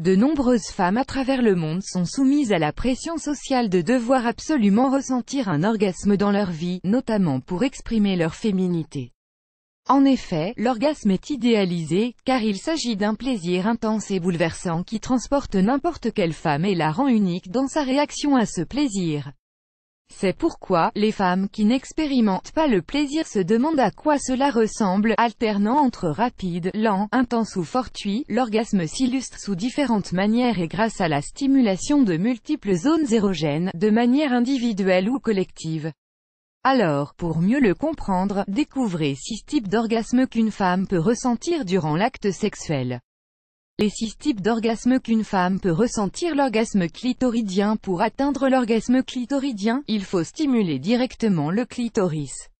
De nombreuses femmes à travers le monde sont soumises à la pression sociale de devoir absolument ressentir un orgasme dans leur vie, notamment pour exprimer leur féminité. En effet, l'orgasme est idéalisé, car il s'agit d'un plaisir intense et bouleversant qui transporte n'importe quelle femme et la rend unique dans sa réaction à ce plaisir. C'est pourquoi, les femmes qui n'expérimentent pas le plaisir se demandent à quoi cela ressemble, alternant entre rapide, lent, intense ou fortuit, l'orgasme s'illustre sous différentes manières et grâce à la stimulation de multiples zones érogènes, de manière individuelle ou collective. Alors, pour mieux le comprendre, découvrez six types d'orgasmes qu'une femme peut ressentir durant l'acte sexuel. Les six types d'orgasme qu'une femme peut ressentir l'orgasme clitoridien Pour atteindre l'orgasme clitoridien, il faut stimuler directement le clitoris.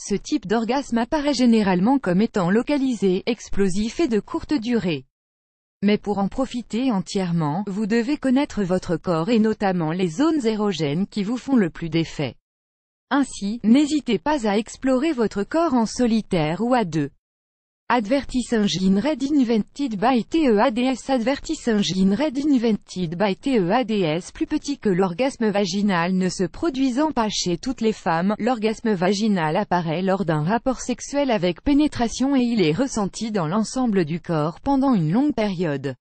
Ce type d'orgasme apparaît généralement comme étant localisé, explosif et de courte durée. Mais pour en profiter entièrement, vous devez connaître votre corps et notamment les zones érogènes qui vous font le plus d'effet. Ainsi, n'hésitez pas à explorer votre corps en solitaire ou à deux. Advertising in red invented by TEADS Advertising in red invented by TEADS plus petit que l'orgasme vaginal ne se produisant pas chez toutes les femmes, l'orgasme vaginal apparaît lors d'un rapport sexuel avec pénétration et il est ressenti dans l'ensemble du corps pendant une longue période.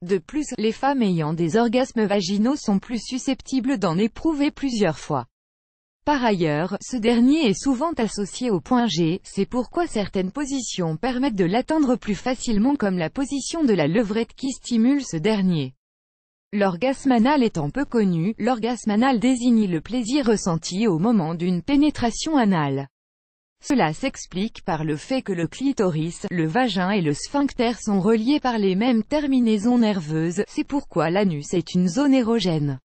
De plus, les femmes ayant des orgasmes vaginaux sont plus susceptibles d'en éprouver plusieurs fois. Par ailleurs, ce dernier est souvent associé au point G, c'est pourquoi certaines positions permettent de l'atteindre plus facilement comme la position de la levrette qui stimule ce dernier. L'orgasme anal étant peu connu, l'orgasme anal désigne le plaisir ressenti au moment d'une pénétration anale. Cela s'explique par le fait que le clitoris, le vagin et le sphincter sont reliés par les mêmes terminaisons nerveuses, c'est pourquoi l'anus est une zone érogène.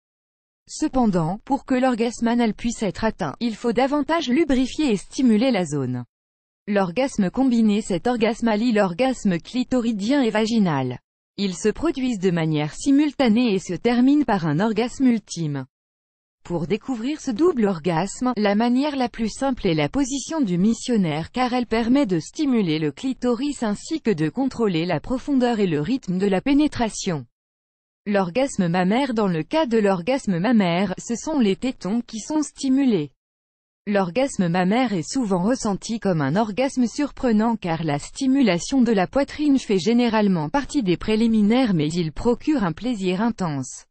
Cependant, pour que l'orgasme anal puisse être atteint, il faut davantage lubrifier et stimuler la zone. L'orgasme combiné cet orgasme allie l'orgasme clitoridien et vaginal. Ils se produisent de manière simultanée et se terminent par un orgasme ultime. Pour découvrir ce double orgasme, la manière la plus simple est la position du missionnaire car elle permet de stimuler le clitoris ainsi que de contrôler la profondeur et le rythme de la pénétration. L'orgasme mammaire Dans le cas de l'orgasme mammaire, ce sont les tétons qui sont stimulés. L'orgasme mammaire est souvent ressenti comme un orgasme surprenant car la stimulation de la poitrine fait généralement partie des préliminaires mais il procure un plaisir intense.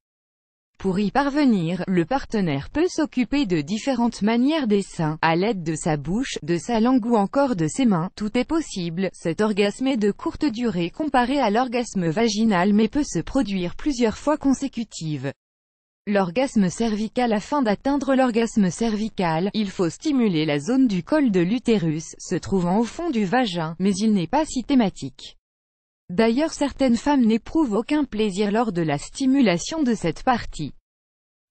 Pour y parvenir, le partenaire peut s'occuper de différentes manières des seins, à l'aide de sa bouche, de sa langue ou encore de ses mains, tout est possible, cet orgasme est de courte durée comparé à l'orgasme vaginal mais peut se produire plusieurs fois consécutives. L'orgasme cervical Afin d'atteindre l'orgasme cervical, il faut stimuler la zone du col de l'utérus, se trouvant au fond du vagin, mais il n'est pas systématique. D'ailleurs certaines femmes n'éprouvent aucun plaisir lors de la stimulation de cette partie.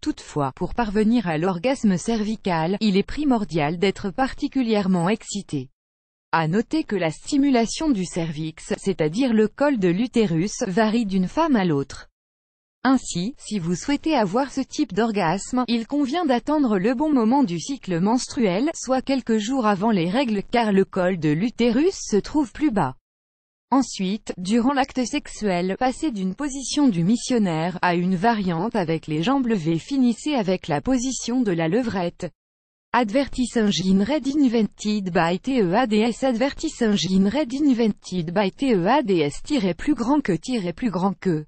Toutefois, pour parvenir à l'orgasme cervical, il est primordial d'être particulièrement excité. À noter que la stimulation du cervix, c'est-à-dire le col de l'utérus, varie d'une femme à l'autre. Ainsi, si vous souhaitez avoir ce type d'orgasme, il convient d'attendre le bon moment du cycle menstruel, soit quelques jours avant les règles car le col de l'utérus se trouve plus bas. Ensuite, durant l'acte sexuel, passer d'une position du missionnaire, à une variante avec les jambes levées finissez avec la position de la levrette. Advertising red invented by TEADS Advertising red invented by TEADS- plus grand que- plus grand que